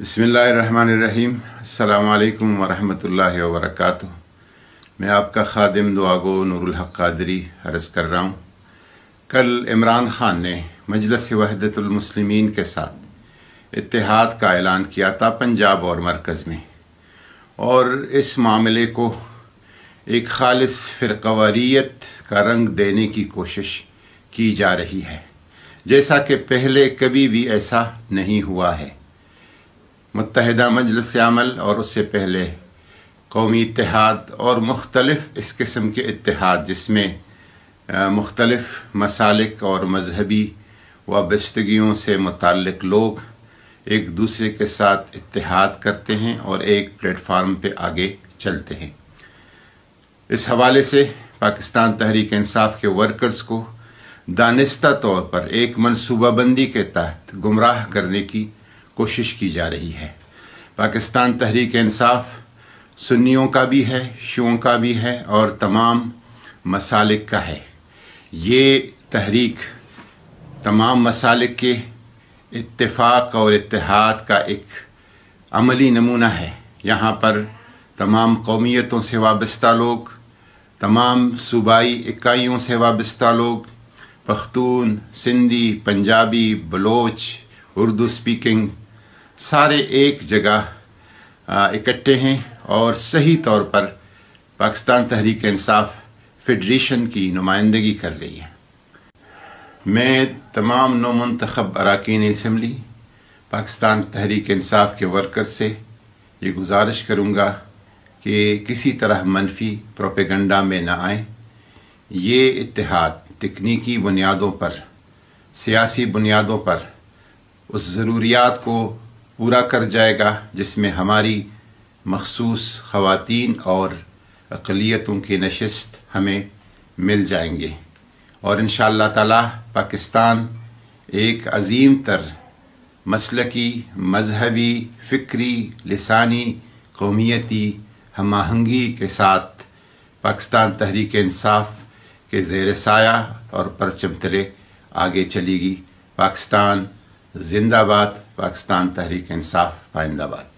बसमीम् अल्लाम वरहमतुल्लाहि वबरकातुह मैं आपका खादिम दुआगो नूरुलहक कादरी अर्ज़ कर रहा हूँ कल इमरान ख़ान ने मजलस वहदतुलमसलिमीन के साथ इतिहाद का ऐलान किया था पंजाब और मरकज़ में और इस मामले को एक खालिस फ़िरकवारीत का रंग देने की कोशिश की जा रही है जैसा कि पहले कभी भी ऐसा नहीं हुआ है मुतहदा मजलस अमल और उससे पहले कौमी इतिहाद और मुख्तलफ इस किस्म के इतिहाद जिसमें मुख्तलफ मसालिक और मजहबी वाबस्तगियों से मुतक लोग एक दूसरे के साथ इतिहाद करते हैं और एक प्लेटफार्म पर आगे चलते हैं इस हवाले से पाकिस्तान तहरीक इंसाफ के वर्कर्स को दानिस्ता तौर पर एक मनसूबाबंदी के तहत गुमराह करने की कोशिश की जा रही है पाकिस्तान तहरीक इंसाफ सुन्नियों का भी है शुओं का भी है और तमाम मसालिक का है ये तहरीक तमाम मसालिक के इतफाक और इतिहाद का एक अमली नमूना है यहाँ पर तमाम कौमियतों से वाबस्ता लोग तमाम सूबाई इकाइयों से वाबस्ता लोग पख्तून सिंधी पंजाबी बलोच उर्दू स्पीकिंग सारे एक जगह इकट्ठे हैं और सही तौर पर पाकिस्तान तहरीक इंसाफ फेडरेशन की नुमाइंदगी कर रही है मैं तमाम नोमंतखब अरकान इसम्बली पाकिस्तान तहरीक इंसाफ के वर्कर से ये गुजारिश करूँगा कि किसी तरह मनफी प्रोपेगंडा में न आए ये इतिहाद तकनीकी बुनियादों पर सियासी बुनियादों पर उस ज़रूरियात को पूरा कर जाएगा जिसमें हमारी मखसूस ख़वातीन और अकलीतों की नशस्त हमें मिल जाएंगे और इन ताला पाकिस्तान एक अजीम तर मसलकी मजहबी फ़िक्री लसानी कौमीती हम आहंगी के साथ पाकिस्तान तहरीक इंसाफ के जेर साया और परचम तले आगे चलेगी पाकिस्तान जिंदाबाद पाकिस्तान तहरीक इंसाफ पाइंदाबाद